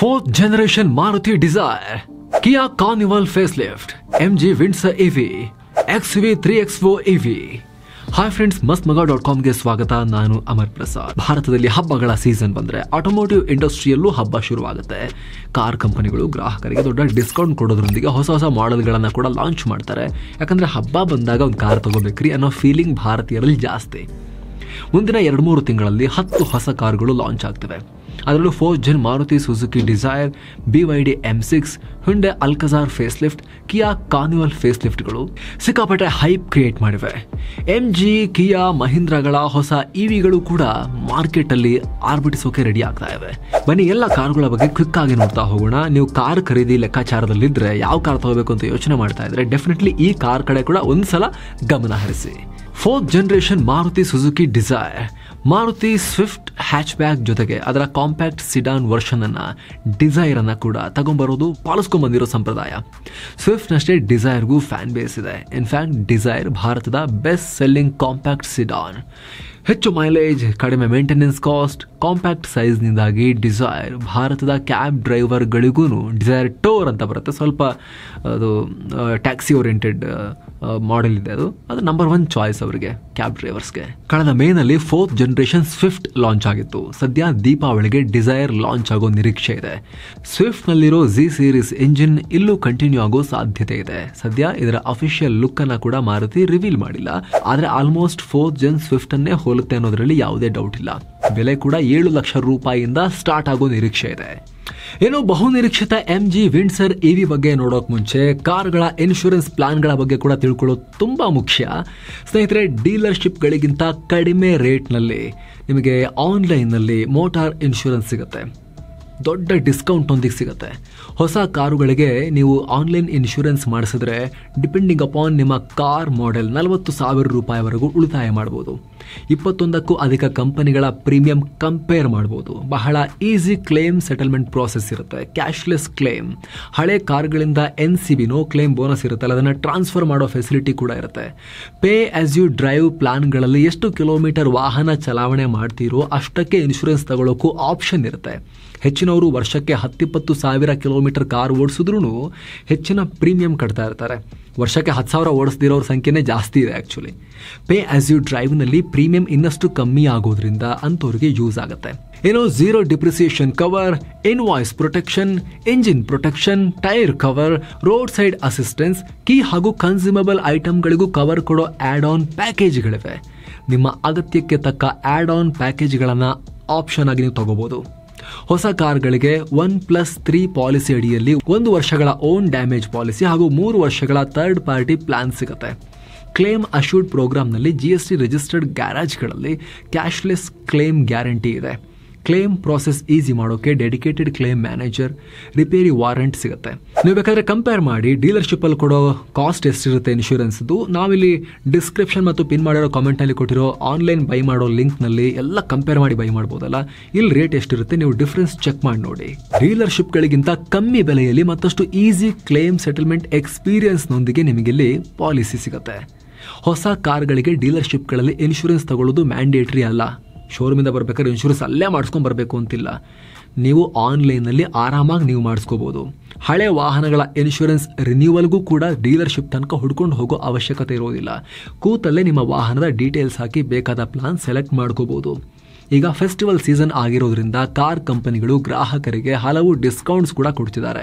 fourth generation Maruti Dzire Kia Carnival facelift M G Windsor EV X V three X hi friends Mast Maga dot ಕಾಮ್ಗೆ ಸ್ವಾಗತ ನಾನು ಅಮರ್ ಪ್ರಸಾದ್ ಭಾರತದಲ್ಲಿ ಹಬ್ಬಗಳ season ಬಂದರೆ automotive ಇಂಡಸ್ಟ್ರಿಯಲ್ಲೂ ಹಬ್ಬ ಶುರುವಾಗುತ್ತೆ ಕಾರ್ ಕಂಪನಿಗಳು ಗ್ರಾಹಕರಿಗೆ ದೊಡ್ಡ ಡಿಸ್ಕೌಂಟ್ ಕೊಡೋದ್ರೊಂದಿಗೆ ಹೊಸ ಹೊಸ ಮಾಡೆಲ್ಗಳನ್ನು ಕೂಡ ಲಾಂಚ್ ಮಾಡ್ತಾರೆ ಯಾಕಂದರೆ ಹಬ್ಬ ಬಂದಾಗ ಒಂದು ಕಾರ್ ತೊಗೋಬೇಕ್ರಿ ಅನ್ನೋ ಫೀಲಿಂಗ್ ಭಾರತೀಯರಲ್ಲಿ ಜಾಸ್ತಿ ಮುಂದಿನ ಎರಡು ಮೂರು ತಿಂಗಳಲ್ಲಿ ಹತ್ತು ಹೊಸ ಕಾರುಗಳು ಲಾಂಚ್ ಆಗ್ತವೆ ಅದರಲ್ಲೂ four gen Maruti Suzuki Dzire B Y D M six Hyundai Alcazar facelift Kia Carnival face ಲಿಫ್ಟ್ಗಳು ಸಿಕ್ಕಾಪಟ್ಟೆ ಹೈಪ್ ಕ್ರಿಯೇಟ್ ಮಾಡಿವೆ ಎಂ ಜಿ ಕಿಯಾ ಮಹೀಂದ್ರಗಳ ಹೊಸ ಇವಿಗಳು e ಕೂಡ ಮಾರ್ಕೆಟಲ್ಲಿ ಆರ್ಭಟಿಸೋಕೆ ರೆಡಿ ಆಗ್ತಾ ಇವೆ ಬನ್ನಿ ಎಲ್ಲ ಕಾರುಗಳ ಬಗ್ಗೆ ಕ್ವಿಕ್ ಆಗಿ ನೋಡ್ತಾ ಹೋಗೋಣ ನೀವು ಕಾರ್ ಖರೀದಿ ಲೆಕ್ಕಾಚಾರದಲ್ಲಿದ್ದರೆ ಯಾವ ಕಾರ್ ತಗೋಬೇಕು ಅಂತ ಯೋಚನೆ ಮಾಡ್ತಾ ಇದ್ರೆ ಡೆಫಿನೆಟ್ಲಿ ಈ ಕಾರ್ ಕಡೆ ಕೂಡ ಸಲ ಗಮನ ಹರಿಸಿ fourth generation Maruti Suzuki Dzire Maruti Swift hatchback ಜೊತೆಗೆ ಅದರ ಕಾಂಪ್ಯಾಕ್ಟ್ ಸಿಡಾನ್ ವರ್ಷನ್ ಅನ್ನ ಡಿಸೈರ್ ಅನ್ನ ಕೂಡ ತಗೊಂಡ್ಬರೋದು ಪಾಲಿಸ್ಕೊಂಡ್ ಬಂದಿರೋ ಸಂಪ್ರದಾಯ ಸ್ವಿಫ್ಟ್ನಷ್ಟೇ ಡಿಸೈರ್ಗೂ ಫ್ಯಾನ್ ಬೇಸ್ ಇದೆ ಇನ್ಫ್ಯಾಕ್ಟ್ ಡಿಸೈರ್ ಭಾರತದ ಬೆಸ್ಟ್ ಸೆಲ್ಲಿಂಗ್ ಕಾಂಪ್ಯಾಕ್ಟ್ ಸಿಡಾನ್ ಹೆಚ್ಚು ಮೈಲೇಜ್ ಕಡಿಮೆ ಮೇಂಟೆನೆನ್ಸ್ ಕಾಸ್ಟ್ ಕಾಂಪ್ಯಾಕ್ಟ್ ಸೈಜ್ನಿಂದಾಗಿ ಡಿಸೈರ್ ಭಾರತದ ಕ್ಯಾಬ್ ಡ್ರೈವರ್ಗಳಿಗೂ ಡಿಸೈರ್ ಟೋರ್ ಅಂತ ಬರುತ್ತೆ ಸ್ವಲ್ಪ ಅದು ಟ್ಯಾಕ್ಸಿ ಓರಿಯೆಂಟೆಡ್ ಮಾಡೆಲ್ ಇದೆ ಅದು ಅದು ನಂಬರ್ ಒನ್ ಚಾಯ್ಸ್ ಅವರಿಗೆ ಕ್ಯಾಬ್ ಡ್ರೈವರ್ಸ್ಗೆ ಕಳೆದ ಮೇನಲ್ಲಿ ಫೋರ್ತ್ ಜನರೇಷನ್ ಸ್ವಿಫ್ಟ್ ಲಾಂಚ್ ಆಗಿತ್ತು ಸದ್ಯ ದೀಪಾವಳಿಗೆ ಡಿಸೈರ್ ಲಾಂಚ್ ಆಗೋ ನಿರೀಕ್ಷೆ ಇದೆ ಸ್ವಿಫ್ಟ್ನಲ್ಲಿರೋ ಜಿ ಸೀರೀಸ್ ಇಂಜಿನ್ ಇಲ್ಲೂ ಕಂಟಿನ್ಯೂ ಆಗೋ ಸಾಧ್ಯತೆ ಇದೆ ಸದ್ಯ ಇದರ ಅಫಿಷಿಯಲ್ ಲುಕ್ ಅನ್ನ ಕೂಡ ಮಾರುತಿ ರಿವೀಲ್ ಮಾಡಿಲ್ಲ ಆದರೆ ಆಲ್ಮೋಸ್ಟ್ ಫೋರ್ತ್ ಜನ್ ಸ್ವಿಫ್ಟ್ ಅನ್ನೇ ಹೋಲುತ್ತೆ ಅನ್ನೋದರಲ್ಲಿ ಯಾವುದೇ ಡೌಟ್ ಇಲ್ಲ ಬೆಲೆ ಕೂಡ ಏಳು ಲಕ್ಷ ರೂಪಾಯಿಯಿಂದ ಸ್ಟಾರ್ಟ್ ಆಗೋ ನಿರೀಕ್ಷೆ ಇದೆ ಏನು ಬಹು ನಿರೀಕ್ಷಿತ M G Windsor EV e ಬಗ್ಗೆ ನೋಡೋಕೆ ಮುಂಚೆ ಕಾರ್ಗಳ ಇನ್ಶೂರೆನ್ಸ್ ಪ್ಲಾನ್ಗಳ ಬಗ್ಗೆ ಕೂಡ ತಿಳ್ಕೊಳ್ಳೋದು ತುಂಬ ಮುಖ್ಯ ಸ್ನೇಹಿತರೆ ಡೀಲರ್ಶಿಪ್ಗಳಿಗಿಂತ ಕಡಿಮೆ ರೇಟ್ನಲ್ಲಿ ನಿಮಗೆ ಆನ್ಲೈನ್ನಲ್ಲಿ ಮೋಟಾರ್ ಇನ್ಶೂರೆನ್ಸ್ ಸಿಗುತ್ತೆ ದೊಡ್ಡ ಡಿಸ್ಕೌಂಟ್ ಒಂದಿಗೆ ಸಿಗುತ್ತೆ ಹೊಸ ಕಾರುಗಳಿಗೆ ನೀವು ಆನ್ಲೈನ್ ಇನ್ಶೂರೆನ್ಸ್ ಮಾಡಿಸಿದ್ರೆ ಡಿಪೆಂಡಿಂಗ್ ಅಪಾನ್ ನಿಮ್ಮ ಕಾರ್ ಮಾಡೆಲ್ ನಲವತ್ತು ಸಾವಿರ ರೂಪಾಯಿವರೆಗೂ ಉಳಿತಾಯ ಮಾಡ್ಬೋದು ಇಪ್ಪತ್ತೊಂದಕ್ಕೂ ಅಧಿಕ ಕಂಪನಿಗಳ ಪ್ರೀಮಿಯಂ ಕಂಪೇರ್ ಮಾಡ್ಬೋದು ಬಹಳ ಈಸಿ ಕ್ಲೇಮ್ ಸೆಟಲ್ಮೆಂಟ್ ಪ್ರಾಸೆಸ್ ಇರುತ್ತೆ ಕ್ಯಾಶ್ಲೆಸ್ ಕ್ಲೇಮ್ ಹಳೆ ಕಾರ್ಗಳಿಂದ N C B no claim bonus ಇರುತ್ತಲ್ಲ ಅದನ್ನು ಟ್ರಾನ್ಸ್ಫರ್ ಮಾಡೋ ಫೆಸಿಲಿಟಿ ಕೂಡ ಇರುತ್ತೆ ಪೇ ಆಸ್ ಯು ಡ್ರೈವ್ ಪ್ಲಾನ್ಗಳಲ್ಲಿ ಎಷ್ಟು ಕಿಲೋಮೀಟರ್ ವಾಹನ ಚಲಾವಣೆ ಮಾಡ್ತೀರೋ ಅಷ್ಟಕ್ಕೆ ಇನ್ಶೂರೆನ್ಸ್ ತಗೊಳ್ಳೋಕ್ಕೂ ಆಪ್ಷನ್ ಇರುತ್ತೆ ಹೆಚ್ಚಿನವರು ವರ್ಷಕ್ಕೆ ಹತ್ತಿಪ್ಪತ್ತು ಸಾವಿರ ಕಿಲೋಮೀಟರ್ ಕಾರ್ ಓಡಿಸಿದ್ರು ಹೆಚ್ಚಿನ ಪ್ರೀಮಿಯಂ ಕಟ್ತಾ ಇರ್ತಾರೆ ವರ್ಷಕ್ಕೆ ಹತ್ತು ಸಾವಿರ ಓಡಿಸ್ದಿರೋರ ಸಂಖ್ಯೆನೇ ಜಾಸ್ತಿ ಇದೆ ಆ್ಯಕ್ಚುಲಿ ಪೇ ಆ್ಯಸ್ ಯು ಡ್ರೈವ್ನಲ್ಲಿ ಪ್ರೀಮಿಯಂ ಇನ್ನಷ್ಟು ಕಮ್ಮಿ ಆಗೋದ್ರಿಂದ ಅಂಥವ್ರಿಗೆ ಯೂಸ್ ಆಗುತ್ತೆ ಏನೋ zero depreciation cover invoice protection engine protection tyre cover roadside assistance key ಹಾಗೂ ಕನ್ಸ್ಯೂಮಬಲ್ ಐಟಮ್ಗಳಿಗೂ ಕವರ್ ಕೊಡೋ ಆ್ಯಡ್ ಆನ್ ಪ್ಯಾಕೇಜ್ಗಳಿವೆ ನಿಮ್ಮ ಅಗತ್ಯಕ್ಕೆ ತಕ್ಕ ಆ್ಯಡ್ ಆನ್ ಪ್ಯಾಕೇಜ್ಗಳನ್ನು ಆಪ್ಷನ್ ಆಗಿ ನೀವು ತಗೋಬೋದು ಹೊಸ ಕಾರ್ಗಳಿಗೆ ಒನ್ ಪ್ಲಸ್ ತ್ರೀ ಪಾಲಿಸಿ ಅಡಿಯಲ್ಲಿ ಒಂದು ವರ್ಷಗಳ ಓನ್ ಡ್ಯಾಮೇಜ್ ಪಾಲಿಸಿ ಹಾಗೂ ಮೂರು ವರ್ಷಗಳ ಥರ್ಡ್ ಪಾರ್ಟಿ ಪ್ಲಾನ್ ಸಿಗುತ್ತೆ ಕ್ಲೇಮ್ ಅಶ್ಯೂರ್ಡ್ ಪ್ರೋಗ್ರಾಮ್ನಲ್ಲಿ ಜಿ ಎಸ್ ಟಿ ರಿಜಿಸ್ಟರ್ಡ್ ಗ್ಯಾರೇಜ್ಗಳಲ್ಲಿ ಕ್ಯಾಶ್ಲೆಸ್ ಕ್ಲೇಮ್ ಗ್ಯಾರಂಟಿ ಇದೆ ಕ್ಲೇಮ್ ಪ್ರಾಸೆಸ್ ಈಸಿ ಮಾಡೋಕೆ dedicated claim manager repair warranty ಸಿಗುತ್ತೆ ನೀವು ಬೇಕಾದರೆ ಕಂಪೇರ್ ಮಾಡಿ ಡೀಲರ್ಶಿಪ್ಪಲ್ಲಿ ಕೊಡೋ ಕಾಸ್ಟ್ ಎಷ್ಟಿರುತ್ತೆ ಇನ್ಶೂರೆನ್ಸ್ದು ನಾವಿಲ್ಲಿ ಡಿಸ್ಕ್ರಿಪ್ಷನ್ ಮತ್ತು ಪಿನ್ ಮಾಡಿರೋ ಕಾಮೆಂಟಲ್ಲಿ ಕೊಟ್ಟಿರೋ ಆನ್ಲೈನ್ ಬೈ ಮಾಡೋ ಲಿಂಕ್ನಲ್ಲಿ ಎಲ್ಲ ಕಂಪೇರ್ ಮಾಡಿ ಬೈ ಮಾಡ್ಬೋದಲ್ಲ ಇಲ್ಲಿ ರೇಟ್ ಎಷ್ಟಿರುತ್ತೆ ನೀವು ಡಿಫ್ರೆನ್ಸ್ ಚೆಕ್ ಮಾಡಿ ನೋಡಿ ಡೀಲರ್ಶಿಪ್ಗಳಿಗಿಂತ ಕಮ್ಮಿ ಬೆಲೆಯಲ್ಲಿ ಮತ್ತಷ್ಟು ಈಸಿ ಕ್ಲೇಮ್ ಸೆಟಲ್ಮೆಂಟ್ ಎಕ್ಸ್ಪೀರಿಯನ್ಸ್ನೊಂದಿಗೆ ಇಲ್ಲಿ ಪಾಲಿಸಿ ಸಿಗುತ್ತೆ ಹೊಸ ಕಾರ್ಗಳಿಗೆ ಡೀಲರ್ಶಿಪ್ಗಳಲ್ಲಿ ಇನ್ಶೂರೆನ್ಸ್ ತಗೊಳ್ಳೋದು ಮ್ಯಾಂಡೇಟ್ರಿ ಅಲ್ಲ ಶೋರೂಮಿಂದ ಬರಬೇಕಾದ್ರೆ ಇನ್ಶೂರೆನ್ಸ್ ಅಲ್ಲೇ ಮಾಡಿಸ್ಕೊಂಡು ಬರಬೇಕು ಅಂತಿಲ್ಲ ನೀವು ಆನ್ಲೈನಲ್ಲಿ ಆರಾಮಾಗಿ ನೀವು ಮಾಡಿಸ್ಕೋಬೋದು ಹಳೆ ವಾಹನಗಳ ಇನ್ಶೂರೆನ್ಸ್ ರಿನ್ಯೂವಲ್ಗೂ ಕೂಡ ಡೀಲರ್ಶಿಪ್ ತನಕ ಹುಡ್ಕೊಂಡು ಹೋಗೋ ಅವಶ್ಯಕತೆ ಇರೋದಿಲ್ಲ ಕೂತಲ್ಲೇ ನಿಮ್ಮ ವಾಹನದ ಡೀಟೇಲ್ಸ್ ಹಾಕಿ ಬೇಕಾದ ಪ್ಲಾನ್ ಸೆಲೆಕ್ಟ್ ಮಾಡ್ಕೋಬೋದು ಈಗ ಫೆಸ್ಟಿವಲ್ ಸೀಸನ್ ಆಗಿರೋದ್ರಿಂದ ಕಾರ್ ಕಂಪನಿಗಳು ಗ್ರಾಹಕರಿಗೆ ಹಲವು ಡಿಸ್ಕೌಂಟ್ಸ್ ಕೂಡ ಕೊಡ್ತಿದ್ದಾರೆ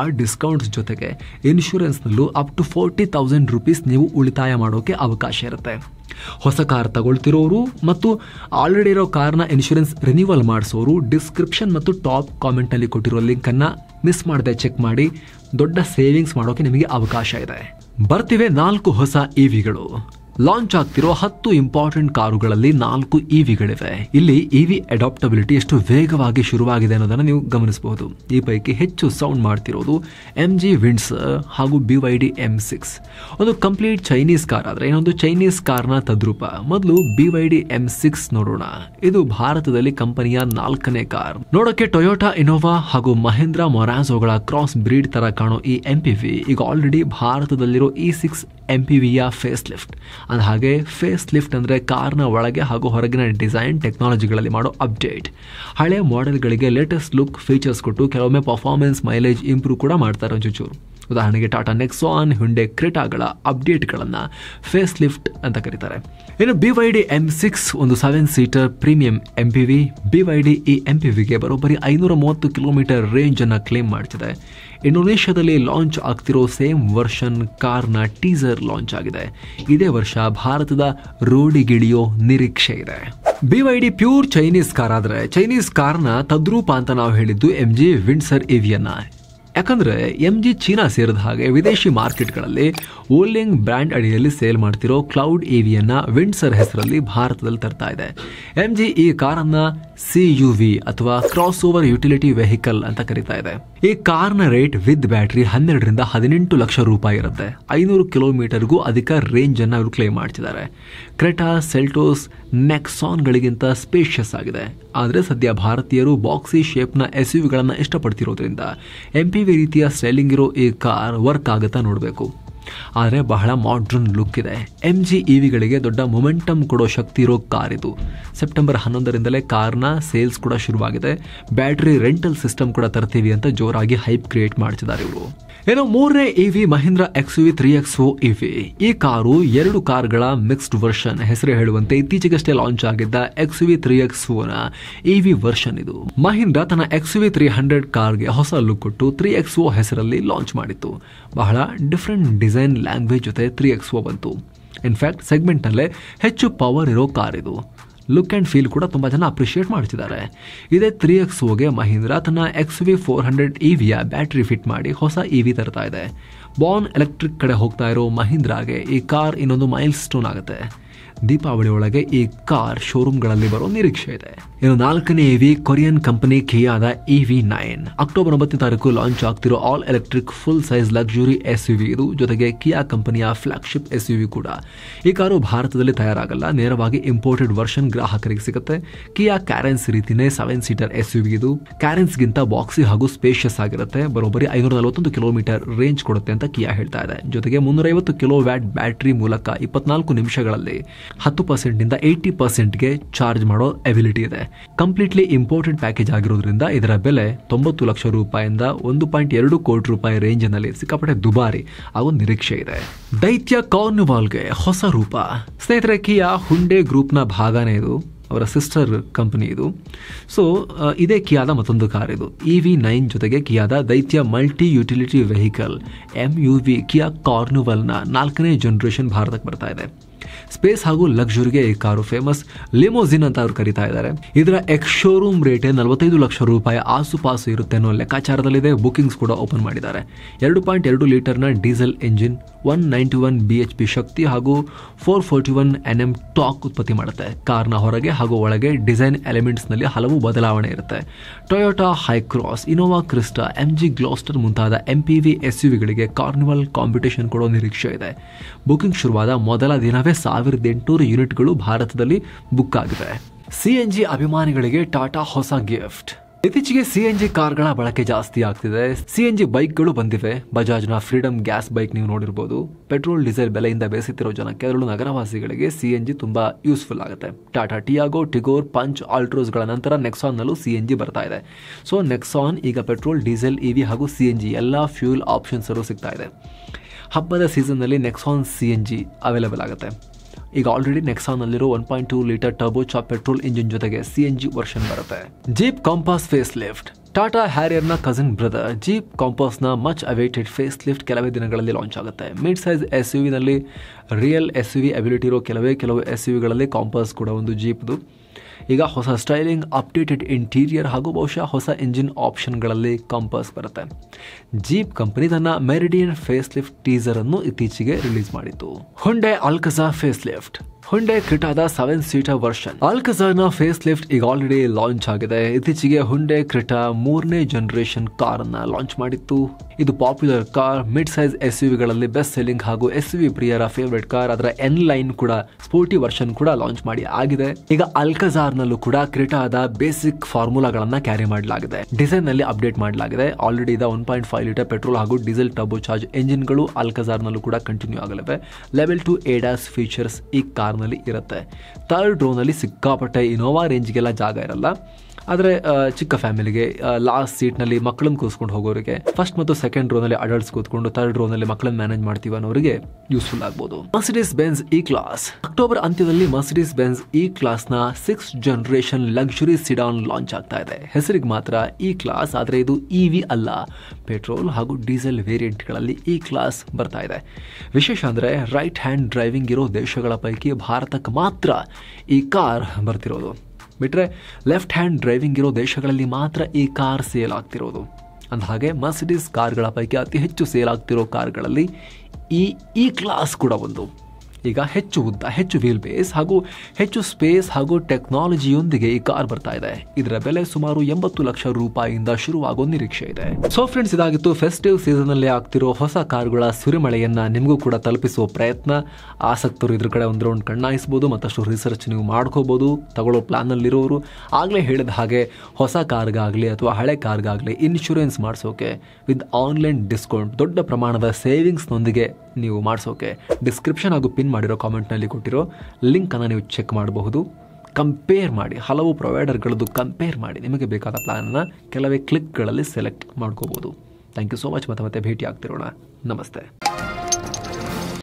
ಆ ಡಿಸ್ಕೌಂಟ್ಸ್ ಜೊತೆಗೆ ಇನ್ಶೂರೆನ್ಸ್ನಲ್ಲೂ up to forty thousand rupees ನೀವು ಉಳಿತಾಯ ಮಾಡೋಕ್ಕೆ ಅವಕಾಶ ಇರುತ್ತೆ ಹೊಸ ಕಾರ್ ತಗೊಳ್ತಿರೋರು ಮತ್ತು ಆಲ್ರೆಡಿ ಇರೋ ಕಾರ್ನ ಇನ್ಶೂರೆನ್ಸ್ ರಿನ್ಯೂವಲ್ ಮಾಡಿಸೋರು ಡಿಸ್ಕ್ರಿಪ್ಷನ್ ಮತ್ತು ಟಾಪ್ ಕಾಮೆಂಟಲ್ಲಿ ಕೊಟ್ಟಿರೋ ಲಿಂಕನ್ನು ಮಿಸ್ ಮಾಡದೆ ಚೆಕ್ ಮಾಡಿ ದೊಡ್ಡ ಸೇವಿಂಗ್ಸ್ ಮಾಡೋಕ್ಕೆ ನಿಮಗೆ ಅವಕಾಶ ಇದೆ ಬರ್ತಿವೆ ನಾಲ್ಕು ಹೊಸ ವಿಗಳು e ಲಾಂಚ್ ಆಗ್ತಿರೋ ಹತ್ತು ಇಂಪಾರ್ಟೆಂಟ್ ಕಾರುಗಳಲ್ಲಿ ನಾಲ್ಕು ಇವಿಗಳಿವೆ ಇಲ್ಲಿ ಇವಿ ಅಡಾಪ್ಟಬಿಲಿಟಿ ಎಷ್ಟು ವೇಗವಾಗಿ ಶುರುವಾಗಿದೆ ಅನ್ನೋದನ್ನ ನೀವು ಗಮನಿಸಬಹುದು ಈ ಪೈಕಿ ಹೆಚ್ಚು ಸೌಂಡ್ ಮಾಡ್ತಿರೋದು ಎಂ ಜಿ ವಿಂಡ್ಸ್ ಹಾಗೂ B Y D M six ಒಂದು ಕಂಪ್ಲೀಟ್ ಚೈನೀಸ್ ಕಾರ್ ಆದರೆ ಇನ್ನೊಂದು ಚೈನೀಸ್ ಕಾರ್ನ ತದ್ರೂಪ ಮೊದಲು B Y D M six ನೋಡೋಣ ಇದು ಭಾರತದಲ್ಲಿ ಕಂಪನಿಯ ನಾಲ್ಕನೇ ಕಾರ್ ನೋಡೋಕೆ ಟೊಯೋಟಾ ಇನೋವಾ ಹಾಗೂ ಮಹೇಂದ್ರ ಮೊರಾಸೋಗಳ ಕ್ರಾಸ್ ಬ್ರೀಡ್ ತರ ಕಾಣೋ ಈ ಎಂ ಪಿ ವಿ ಈಗ ಆಲ್ರೆಡಿ ಭಾರತದಲ್ಲಿರೋ ಇ ಸಿಕ್ಸ್ ಎಂ ಪಿ ವಿಯ ಫೇಸ್ ಲಿಫ್ಟ್ ಅಂದ ಹಾಗೆ ಫೇಸ್ ಲಿಫ್ಟ್ ಅಂದರೆ ಕಾರ್ನ ಒಳಗೆ ಹಾಗೂ ಹೊರಗಿನ ಡಿಸೈನ್ ಟೆಕ್ನಾಲಜಿಗಳಲ್ಲಿ ಮಾಡೋ ಅಪ್ಡೇಟ್ ಹಳೆಯ ಮಾಡೆಲ್ಗಳಿಗೆ ಲೇಟೆಸ್ಟ್ ಲುಕ್ ಫೀಚರ್ಸ್ ಕೊಟ್ಟು ಕೆಲವೊಮ್ಮೆ ಪರ್ಫಾರ್ಮೆನ್ಸ್ ಮೈಲೇಜ್ ಇಂಪ್ರೂವ್ ಕೂಡ ಮಾಡ್ತಾರೆ ಒಂಚೂಚೂರು ಉದಾಹರಣೆಗೆ ಟಾಟಾ ನೆಕ್ಸಾನ್ ಹುಂಡೆ ಕ್ರಿಟಾಗಳ ಅಪ್ಡೇಟ್ಗಳನ್ನು ಫೇಸ್ ಲಿಫ್ಟ್ ಅಂತ ಕರೀತಾರೆ ಇನ್ನು B Y D M six ಒಂದು seven seater premium M P V B Y D e M P ವಿಗೆ ಬರೋಬ್ಬರಿ ಐನೂರ ಮೂವತ್ತು ಕಿಲೋಮೀಟರ್ ರೇಂಜನ್ನು ಕ್ಲೇಮ್ ಮಾಡ್ತಿದೆ ಇಂಡೋನೇಷ್ಯಾದಲ್ಲಿ ಲಾಂಚ್ ಆಗ್ತಿರೋ ಸೇಮ್ ವರ್ಷನ್ ಕಾರ್ನ ಟೀಸರ್ ಲಾಂಚ್ ಆಗಿದೆ ಇದೇ ವರ್ಷ ಭಾರತದ ರೋಡಿಗಿಳಿಯೋ ನಿರೀಕ್ಷೆ ಇದೆ ಬಿವೈಡಿ ಪ್ಯೂರ್ ಚೈನೀಸ್ ಕಾರ್ ಆದರೆ ಚೈನೀಸ್ ಕಾರ್ನ ತದ್ರೂಪ ಅಂತ ನಾವು ಹೇಳಿದ್ದು ಎಂ ಜಿ ವಿಂಡ್ಸರ್ ಏವಿಯನ್ನ ಯಾಕಂದರೆ ಎಮ್ ಜಿ ಚೀನಾ ಸೇರಿದ ಹಾಗೆ ವಿದೇಶಿ ಮಾರ್ಕೆಟ್ಗಳಲ್ಲಿ ಓಲಿಂಗ್ ಬ್ರ್ಯಾಂಡ್ ಅಡಿಯಲ್ಲಿ ಸೇಲ್ ಮಾಡ್ತಿರೋ ಕ್ಲೌಡ್ ಎವಿಯನ್ನು e ವಿಂಡ್ಸರ್ ಹೆಸರಲ್ಲಿ ಭಾರತದಲ್ಲಿ ತರ್ತಾ ಇದೆ ಎಮ್ ಈ ಕಾರನ್ನ ಸಿ ಯು ವಿ ಅಥವಾ ಕ್ರಾಸ್ ಓವರ್ ಯುಟಿಲಿಟಿ ವೆಹಿಕಲ್ ಅಂತ ಕರಿತಾ ಇದೆ ಈ ನ ರೇಟ್ ವಿತ್ ಬ್ಯಾಟರಿ ಹನ್ನೆರಡರಿಂದ ಹದಿನೆಂಟು ಲಕ್ಷ ರೂಪಾಯಿ ಇರುತ್ತೆ ಐನೂರು ಕಿಲೋಮೀಟರ್ಗೂ ಅಧಿಕ ರೇಂಜ್ ಅನ್ನು ಅವರು ಕ್ಲೇಮ್ ಮಾಡ್ತಿದ್ದಾರೆ ಕ್ರೆಟಾ ಸೆಲ್ಟೋಸ್ ಗಳಿಗಿಂತ ಸ್ಪೇಷಿಯಸ್ ಆಗಿದೆ ಆದರೆ ಸದ್ಯ ಭಾರತೀಯರು ಬಾಕ್ಸಿ ನ ಎಸ್ ಯುಗಳನ್ನ ಇಷ್ಟಪಡ್ತಿರೋದ್ರಿಂದ ಎಂ ಪಿ ರೀತಿಯ ಸ್ಟೈಲಿಂಗ್ ಇರೋ ಈ ಕಾರ್ ವರ್ಕ್ ಆಗುತ್ತಾ ನೋಡಬೇಕು ಆದರೆ ಬಹಳ ಮಾಡ್ರನ್ ಲುಕ್ ಇದೆ ಎಮ್ ಜಿ e ದೊಡ್ಡ ಮೊಮೆಂಟಮ್ ಕೊಡೋ ಶಕ್ತಿ ಇರೋ ಕಾರ್ ಇದು ಸೆಪ್ಟೆಂಬರ್ ಹನ್ನೊಂದರಿಂದಲೇ ಕಾರ್ನ ಸೇಲ್ಸ್ ಕೂಡ ಶುರುವಾಗಿದೆ ಬ್ಯಾಟ್ರಿ ರೆಂಟಲ್ ಸಿಸ್ಟಮ್ ಕೂಡ ತರ್ತೀವಿ ಅಂತ ಜೋರಾಗಿ ಹೈಪ್ ಕ್ರಿಯೇಟ್ ಮಾಡ್ತಿದ್ದಾರೆ ಇವರು ಏನೋ ಮೂರನೇ EV Mahindra Mahindra X V three X O EV ಈ ಕಾರು ಎರಡು ಕಾರ್ಗಳ ಮಿಕ್ಸ್ಡ್ ವರ್ಷನ್ ಹೆಸರು ಹೇಳುವಂತೆ ಇತ್ತೀಚೆಗಷ್ಟೇ ಲಾಂಚ್ ಆಗಿದ್ದ ಎಕ್ಸ್ ವಿ ತ್ರೀ ಎಕ್ಸ್ ಓನ ಇ ವರ್ಷನ್ ಇದು ಮಹೀಂದ್ರ ತನ್ನ ಎಕ್ಸ್ ವಿ ತ್ರೀ ಹಂಡ್ರೆಡ್ ಕಾರ್ಗೆ ಹೊಸ ಲುಕ್ ಕೊಟ್ಟು ತ್ರೀ ಎಕ್ಸ್ ಓ ಹೆಸರಲ್ಲಿ ಲಾಂಚ್ ಮಾಡಿತ್ತು ಬಹಳ ಡಿಫ್ರೆಂಟ್ ಡಿಸೈನ್ ಲ್ಯಾಂಗ್ವೇಜ್ ಜೊತೆ ತ್ರೀ ಎಕ್ಸ್ಒ ಬಂತು ಇನ್ಫ್ಯಾಕ್ಟ್ ಸೆಗ್ಮೆಂಟ್ನಲ್ಲೇ ಹೆಚ್ಚು ಪವರ್ ಇರೋ ಕಾರ್ ಇದು ಲುಕ್ ಆ್ಯಂಡ್ ಫೀಲ್ ಕೂಡ ತುಂಬ ಜನ ಅಪ್ರಿಷಿಯೇಟ್ ಮಾಡ್ತಿದ್ದಾರೆ ಇದೇ ತ್ರೀ ಎಕ್ಸ್ ಓಗೆ ಮಹೀಂದ್ರ ತನ್ನ X V four hundred E ವಿಯ ಬ್ಯಾಟ್ರಿ ಫಿಟ್ ಮಾಡಿ ಹೊಸ ಇ e ವಿ ತರ್ತಾ ಇದೆ ಬಾರ್ನ್ ಎಲೆಕ್ಟ್ರಿಕ್ ಕಡೆ ಹೋಗ್ತಾ ಇರೋ ಮಹೀಂದ್ರಾಗೆ ಈ ಕಾರ್ ಇನ್ನೊಂದು ಮೈಲ್ ಸ್ಟೋನ್ ಆಗುತ್ತೆ ದೀಪಾವಳಿ ಒಳಗೆ ಈ ಕಾರ್ ಶೋರೂಮ್ಗಳಲ್ಲಿ ಬರೋ ನಿರೀಕ್ಷೆ ಇದೆ ಇನ್ನು ನಾಲ್ಕನೇ ಇವಿ ಕೊರಿಯನ್ ಕಂಪನಿ ಕಿಯಾದ ಇವಿ ನೈನ್ ಅಕ್ಟೋಬರ್ ಒಂಬತ್ತನೇ ತಾರೀಕು ಲಾಂಚ್ ಆಗ್ತಿರೋ all electric full size luxury S U V ಇದು ಜೊತೆಗೆ ಕಿಯಾ ಕಂಪನಿಯ ಫ್ಲಾಗ್ಶಿಪ್ ಎಸ್ ಯು ವಿ ಕೂಡ ಈ ಕಾರು ಭಾರತದಲ್ಲಿ ತಯಾರಾಗಲ್ಲ ನೇರವಾಗಿ ಇಂಪೋರ್ಟೆಡ್ ವರ್ಷನ್ ಗ್ರಾಹಕರಿಗೆ ಸಿಗುತ್ತೆ ಕಿಯಾ ಕ್ಯಾರೆನ್ಸ್ ರೀತಿನೇ seven seater S U V ಇದು ಕ್ಯಾರೆನ್ಸ್ ಗಿಂತ ಬಾಕ್ಸಿ ಹಾಗೂ ಸ್ಪೇಷಿಯಸ್ ಆಗಿರುತ್ತೆ ಬರೋಬ್ಬರಿ ಐನೂರ ನಲವತ್ತೊಂದು ಕಿಲೋಮೀಟರ್ ರೇಂಜ್ ಕೊಡುತ್ತೆ ಅಂತ ಕಿಯಾ ಹೇಳ್ತಾ ಇದೆ ಜೊತೆಗೆ ಮುನ್ನೂರೈವತ್ತು ಕಿಲೋ ವ್ಯಾಟ್ ಬ್ಯಾಟರಿ ಮೂಲಕ ಇಪ್ಪತ್ನಾಲ್ಕು ನಿಮಿಷಗಳಲ್ಲಿ ಹತ್ತು ಪರ್ಸೆಂಟ್ನಿಂದ ಏಯ್ಟಿ ಪರ್ಸೆಂಟ್ಗೆ ಚಾರ್ಜ್ ಮಾಡೋ ಎಬಿಲಿಟಿ ಇದೆ ಕಂಪ್ಲೀಟ್ಲಿ ಇಂಪೋರ್ಟೆಡ್ ಪ್ಯಾಕೇಜ್ ಆಗಿರೋದ್ರಿಂದ ಇದರ ಬೆಲೆ ತೊಂಬತ್ತು ಲಕ್ಷ ರೂಪಾಯಿಂದ ಒಂದು ಪಾಯಿಂಟ್ ಎರಡು ಕೋಟಿ ರೂಪಾಯಿ ರೇಂಜಿನಲ್ಲಿ ಸಿಕ್ಕಾಪಟ್ಟೆ ದುಬಾರಿ ಹಾಗೂ ನಿರೀಕ್ಷೆ ಇದೆ ದೈತ್ಯ ಕಾರ್ನಿವಾಲ್ಗೆ ಹೊಸ ರೂಪ ಸ್ನೇಹಿತರೆ ಕಿಯಾ ಹುಂಡೆ ಗ್ರೂಪ್ನ ಭಾಗನೇ ಇದು ಅವರ ಸಿಸ್ಟರ್ ಕಂಪನಿ ಇದು ಸೊ ಇದೇ ಕಿಯಾದ ಮತ್ತೊಂದು ಕಾರ್ ಇದು ಇ ವಿ ನೈನ್ ಜೊತೆಗೆ ಕಿಯಾದ ದೈತ್ಯ multi utility vehicle M U V Kia ಕಾರ್ನುವಲ್ನ ನಾಲ್ಕನೇ ಜನರೇಷನ್ ಭಾರತಕ್ಕೆ ಬರ್ತಾ ಇದೆ ಸ್ಪೇಸ್ ಹಾಗೂ ಲಕ್ಸುರಿಗೆ ಈ ಕಾರು ಫೇಮಸ್ ಲಿಮೋಸಿನ್ ಅಂತ ಅವರು ಕರೀತಾ ಇದ್ದಾರೆ ಇದರ ಎಕ್ಸ್ ಶೋರೂಮ್ ರೇಟ್ ನಲವತ್ತೈದು ಲಕ್ಷ ರೂಪಾಯಿ ಆಸುಪಾಸು ಇರುತ್ತೆ ಅನ್ನೋ ಲೆಕ್ಕಾಚಾರದಲ್ಲಿದೆ ಬುಕಿಂಗ್ಸ್ ಕೂಡ ಓಪನ್ ಮಾಡಿದ್ದಾರೆ ಎರಡು ಪಾಯಿಂಟ್ ಎರಡು ಲೀಟರ್ನ diesel engine one ninety one B H P ಶಕ್ತಿ ಹಾಗೂ four forty one N M torque ಉತ್ಪತ್ತಿ ಮಾಡುತ್ತೆ ಕಾರ್ನ ಹೊರಗೆ ಹಾಗೂ ಒಳಗೆ ಡಿಸೈನ್ ಎಲಿಮೆಂಟ್ಸ್ ನಲ್ಲಿ ಹಲವು ಬದಲಾವಣೆ ಇರುತ್ತೆ Toyota Hycross Innova Crysta M G Gloster ಮುಂತಾದ ಎಂ ಪಿ ವಿ ಎಸ್ ಯುವಿಗಳಿಗೆ ಕಾರ್ನಿವಲ್ ಕಾಂಪಿಟೇಷನ್ ಕೊಡೋ ನಿರೀಕ್ಷೆ ಇದೆ ಬುಕಿಂಗ್ ಶುರುವಾದ ಮೊದಲ ದಿನವೇ ಸಾವಿರದ ಎಂಟುನೂರು ಯೂನಿಟ್ಗಳು ಭಾರತದಲ್ಲಿ ಬುಕ್ ಆಗಿದೆ ಸಿ ಎನ್ ಜಿ ಅಭಿಮಾನಿಗಳಿಗೆ ಟಾಟಾ ಹೊಸ ಗಿಫ್ಟ್ ಇತ್ತೀಚೆಗೆ ಸಿ ಎನ್ ಜಿ ಕಾರ್ಗಳ ಬಳಕೆ ಜಾಸ್ತಿ ಆಗ್ತಿದೆ ಸಿ ಎನ್ ಜಿ ಬೈಕ್ಗಳು ಬಂದಿವೆ ಬಜಾಜ್ನ ಫ್ರೀಡಮ್ ಗ್ಯಾಸ್ ಬೈಕ್ ನೀವು ನೋಡಿರ್ಬೋದು ಪೆಟ್ರೋಲ್ ಡೀಸೆಲ್ ಬೆಲೆಯಿಂದ ಬೇಸುತ್ತಿರೋ ಜನಕ್ಕೆ ಅದರಲ್ಲೂ ನಗರವಾಸಿಗಳಿಗೆ ಸಿ ಎನ್ ಜಿ ತುಂಬಾ ಯೂಸ್ಫುಲ್ ಆಗುತ್ತೆ ಟಾಟಾ ಟಿಯಾಗೋ ಟಿಗೋರ್ ಪಂಚ್ ಆಲ್ಟ್ರೋಸ್ಗಳ ನಂತರ ನೆಕ್ಸಾನ್ನಲ್ಲೂ ಸಿ ಎನ್ ಜಿ ಬರ್ತಾ ಇದೆ ಸೊ ನೆಕ್ಸಾನ್ ಈಗ ಪೆಟ್ರೋಲ್ ಡೀಸೆಲ್ ಇ ವಿ ಹಾಗೂ ಸಿ ಎನ್ ಜಿ ಎಲ್ಲ ಫ್ಯೂಲ್ ಆಪ್ಷನ್ಸಲ್ಲೂ ಸಿಗ್ತಾ ಇದೆ ಹಬ್ಬದ ಸೀಸನ್ನಲ್ಲಿ Nexon C N G available ಆಗುತ್ತೆ ಈಗ ಆಲ್ರೆಡಿ ನೆಕ್ಸಾನ್ ಅಲ್ಲಿರೋ one point two litre turbo ಚಾಪ್ ಪೆಟ್ರೋಲ್ ಇಂಜಿನ್ ಜೊತೆಗೆ ಸಿ ಎನ್ ಜಿ ವರ್ಷನ್ ಬರುತ್ತೆ Jeep Compass face lift Tata Harrier ನ ಕಸಿನ್ ಬ್ರದರ್ ಜೀಪ್ ನ ಮಚ್ ಅವೇಟೆಡ್ ಫೇಸ್ ಲಿಫ್ಟ್ ಕೆಲವೇ ದಿನಗಳಲ್ಲಿ ಲಾಂಚ್ ಆಗುತ್ತೆ ಮಿಡ್ ಸೈಜ್ ಎಸ್ ಯು ವಿನಲ್ಲಿ real S U V ability ಇರೋ ಕೆಲವೇ ಕೆಲವು ಎಸ್ ಯು ವಿಗಳಲ್ಲಿ ಕಾಂಪಾಸ್ ಕೂಡ ಒಂದು ಜೀಪ್ದು ಈಗ ಹೊಸ ಸ್ಟೈಲಿಂಗ್ ಅಪ್ಡೇಟೆಡ್ ಇಂಟೀರಿಯರ್ ಹಾಗೂ ಬಹುಶಃ ಹೊಸ ಇಂಜಿನ್ ಆಪ್ಷನ್ಗಳಲ್ಲಿ ಕಂಪಸ್ ಬರುತ್ತೆ ಜೀಪ್ ಕಂಪನಿ ತನ್ನ ಮೆರಿಡಿಯನ್ ಫೇಸ್ ಲಿಫ್ಟ್ ಟೀಸರ್ ಅನ್ನು ಇತ್ತೀಚೆಗೆ ರಿಲೀಸ್ ಮಾಡಿತು Hyundai Alcazar face lift Hyundai ಕ್ರಿಟಾದ ಸೆವೆನ್ ಸೀಟರ್ ವರ್ಷನ್ ಆಲ್ಕಝಾರ್ ನ ಫೇಸ್ ಲಿಫ್ಟ್ ಈಗ ಆಲ್ರೆಡಿ ಲಾಂಚ್ ಆಗಿದೆ ಇತ್ತೀಚೆಗೆ ಹುಂಡೆ ಕ್ರಿಟಾ ಮೂರನೇ ಜನರೇಷನ್ ಕಾರ್ ಅನ್ನ ಲಾಂಚ್ ಮಾಡಿತ್ತು ಇದು popular car mid size S ಗಳಲ್ಲಿ ಬೆಸ್ಟ್ ಸೆಲ್ಲಿಂಗ್ ಹಾಗೂ ಎಸ್ ವಿ ಪ್ರಿಯರ ಫೇವರೇಟ್ ಕಾರ್ ಅದರ ಎನ್ ಲೈನ್ ಕೂಡ ಸ್ಪೋರ್ಟಿ ವರ್ಷನ್ ಕೂಡ ಲಾಂಚ್ ಮಾಡಿ ಆಗಿದೆ ಈಗ ಅಲ್ಕಜಾರ್ ನಲ್ಲೂ ಕೂಡ ಕ್ರಿಟಾದ ಬೇಸಿಕ್ ಫಾರ್ಮುಲಾಗಳನ್ನ ಕ್ಯಾರಿ ಮಾಡಲಾಗಿದೆ ಡಿಸೈನ್ ನಲ್ಲಿ ಅಪ್ಡೇಟ್ ಮಾಡಲಾಗಿದೆ ಆಲ್ರೆಡಿ ಇದ one point five litre petrol ಹಾಗೂ ಡೀಸೆಲ್ ಟರ್ಬೋ ಚಾರ್ಜ್ ಎಂಜಿನ್ ಗಳು ಅಲ್ಕಜಾರ್ ನಲ್ಲೂ ಕೂಡ ಕಂಟಿನ್ಯೂ ಆಗಲಿವೆ ಲೆವೆಲ್ ಟು ಏಡಾಸ್ ಫೀಚರ್ಸ್ ಈ ಕಾರ್ ಕಾರ್ನಲ್ಲಿ ಇರುತ್ತೆ ಥರ್ಡ್ ರೋನಲ್ಲಿ ಸಿಕ್ಕಾಪಟ್ಟೆ ಇನೋವಾ ರೇಂಜ್ಗೆಲ್ಲ ಜಾಗ ಇರಲ್ಲ ಆದರೆ ಚಿಕ್ಕ ಫ್ಯಾಮಿಲಿಗೆ ಲಾಸ್ಟ್ ಸೀಟ್ನಲ್ಲಿ ಮಕ್ಕಳನ್ನು ಕೂಸ್ಕೊಂಡು ಹೋಗೋರಿಗೆ ಫಸ್ಟ್ ಮತ್ತು ಸೆಕೆಂಡ್ ರೋನಲ್ಲಿ ಅಡಲ್ಟ್ಸ್ ಕೂತ್ಕೊಂಡು ಥರ್ಡ್ ರೋನಲ್ಲಿ ಮಕ್ಕಳನ್ನ ಮ್ಯಾನೇಜ್ ಮಾಡ್ತೀವಿ ಅನ್ನೋರಿಗೆ ಯೂಸ್ಫುಲ್ ಆಗ್ಬೋದು Mercedes Benz E class October ಅಂತ್ಯದಲ್ಲಿ ಮರ್ಸಿಡೀಸ್ ಬೆನ್ಸ್ ಈ ಕ್ಲಾಸ್ನ six generation luxury sedan launch ಆಗ್ತಾ ಇದೆ ಹೆಸರಿಗೆ ಮಾತ್ರ ಇ ಕ್ಲಾಸ್ ಆದರೆ ಇದು ಇ e ವಿ ಅಲ್ಲ ಪೆಟ್ರೋಲ್ ಹಾಗೂ ಡೀಸೆಲ್ ವೇರಿಯಂಟ್ಗಳಲ್ಲಿ ಇ ಕ್ಲಾಸ್ ಬರ್ತಾ ಇದೆ ವಿಶೇಷ ಅಂದರೆ ರೈಟ್ ಹ್ಯಾಂಡ್ ಡ್ರೈವಿಂಗ್ ಇರೋ ದೇಶಗಳ ಪೈಕಿ ಭಾರತಕ್ಕೆ ಮಾತ್ರ ಈ ಕಾರ್ ಬರ್ತಿರೋದು ಬಿಟ್ಟರೆ ಲೆಫ್ಟ್ ಹ್ಯಾಂಡ್ ಡ್ರೈವಿಂಗ್ ಇರೋ ದೇಶಗಳಲ್ಲಿ ಮಾತ್ರ ಈ ಕಾರ್ ಸೇಲ್ ಆಗ್ತಿರೋದು ಹಾಗೆ ಮರ್ಸಿಡೀಸ್ ಕಾರ್ಗಳ ಪೈಕಿ ಅತಿ ಹೆಚ್ಚು ಸೇಲ್ ಆಗ್ತಿರೋ ಕಾರ್ಗಳಲ್ಲಿ ಈ ಈ ಕ್ಲಾಸ್ ಕೂಡ ಒಂದು ಈಗ ಹೆಚ್ಚು ಉದ್ದ ಹೆಚ್ಚು ವೀಲ್ ಬೇಸ್ ಹಾಗೂ ಹೆಚ್ಚು ಸ್ಪೇಸ್ ಹಾಗೂ ಟೆಕ್ನಾಲಜಿಯೊಂದಿಗೆ ಈ ಕಾರ್ ಬರ್ತಾ ಇದೆ ಇದರ ಬೆಲೆ ಸುಮಾರು ಎಂಬತ್ತು ಲಕ್ಷ ರೂಪಾಯಿಯಿಂದ ಶುರುವಾಗೋ ನಿರೀಕ್ಷೆ ಇದೆ ಸೊ ಫ್ರೆಂಡ್ಸ್ ಇದಾಗಿತ್ತು ಫೆಸ್ಟಿವ್ ಸೀಸನ್ ಅಲ್ಲಿ ಆಗ್ತಿರೋ ಹೊಸ ಕಾರ್ಗಳ ಸುರಿಮಳೆಯನ್ನ ನಿಮಗೂ ಕೂಡ ತಲುಪಿಸುವ ಪ್ರಯತ್ನ ಆಸಕ್ತರು ಇದ್ರ ಕಡೆ ಒಂದು ರೌಂಡ್ ಕಣ್ಣಾಯಿಸಬಹುದು ಮತ್ತಷ್ಟು ರಿಸರ್ಚ್ ನೀವು ಮಾಡ್ಕೋಬಹುದು ತಗೊಳ್ಳೋ ಪ್ಲಾನ್ ಅಲ್ಲಿರೋರು ಆಗ್ಲೇ ಹೇಳಿದ ಹಾಗೆ ಹೊಸ ಕಾರ್ಗಾಗಲಿ ಅಥವಾ ಹಳೆ ಕಾರ್ಗಾಗಲಿ ಇನ್ಶೂರೆನ್ಸ್ ಮಾಡಿಸೋಕೆ ವಿತ್ ಆನ್ಲೈನ್ ಡಿಸ್ಕೌಂಟ್ ದೊಡ್ಡ ಪ್ರಮಾಣದ ಸೇವಿಂಗ್ಸ್ನೊಂದಿಗೆ ನೀವು ಮಾಡಿಸೋಕೆ ಡಿಸ್ಕ್ರಿಪ್ಷನ್ ಹಾಗೂ ಪಿನ್ ಮಾಡಿರೋ ಕಾಮೆಂಟ್ನಲ್ಲಿ ಕೊಟ್ಟಿರೋ ಲಿಂಕನ್ನು ನೀವು ಚೆಕ್ ಮಾಡಬಹುದು ಕಂಪೇರ್ ಮಾಡಿ ಹಲವು ಪ್ರೊವೈಡರ್ಗಳದ್ದು ಕಂಪೇರ್ ಮಾಡಿ ನಿಮಗೆ ಬೇಕಾದ ಪ್ಲ್ಯಾನನ್ನು ಕೆಲವೇ ಕ್ಲಿಕ್ಗಳಲ್ಲಿ ಸೆಲೆಕ್ಟ್ ಮಾಡ್ಕೋಬೋದು ಥ್ಯಾಂಕ್ ಯು ಸೋ ಮಚ್ ಮತ್ತೆ ಮತ್ತೆ ಭೇಟಿ ಆಗ್ತಿರೋಣ ನಮಸ್ತೆ